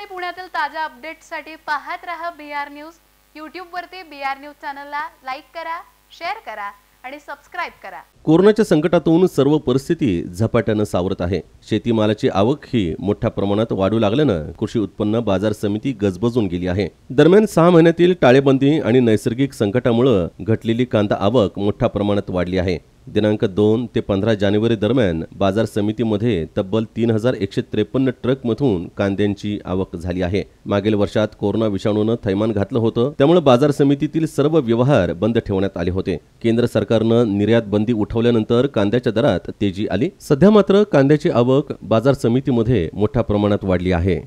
आणि पुण्यातील ताज्या अपडेट्ससाठी पाहत राहा बी आर न्यूज यूट्यूबवरती बी आर न्यूज चॅनलला लाईक करा शेअर करा आणि सबस्क्राईब करा कोरोनाच्या संकटातून सर्व परिस्थिती झपाट्यानं सावरत आहे शेतीमालाची आवक ही मोठ्या प्रमाणात वाढू लागल्यानं कृषी उत्पन्न बाजार समिती गजबजून गेली आहे दरम्यान सहा महिन्यातील टाळेबंदी आणि नैसर्गिक संकटामुळे घटलेली कांदा आवक मोठ्या प्रमाणात वाढली आहे दिनांक दोन ते पंधरा जानेवारी दरम्यान बाजार समितीमध्ये तब्बल तीन हजार एकशे त्रेपन्न ट्रकमधून कांद्यांची आवक झाली आहे मागील वर्षात कोरोना विषाणूनं थैमान घातलं होतं त्यामुळे बाजार समितीतील सर्व व्यवहार बंद ठेवण्यात आले होते केंद्र सरकारनं निर्यात बंदी उठवल्यानंतर कांद्याच्या दरात तेजी आली सध्या मात्र कांद्याची आवक बाजार समितीमध्ये मोठ्या प्रमाणात वाढली आहे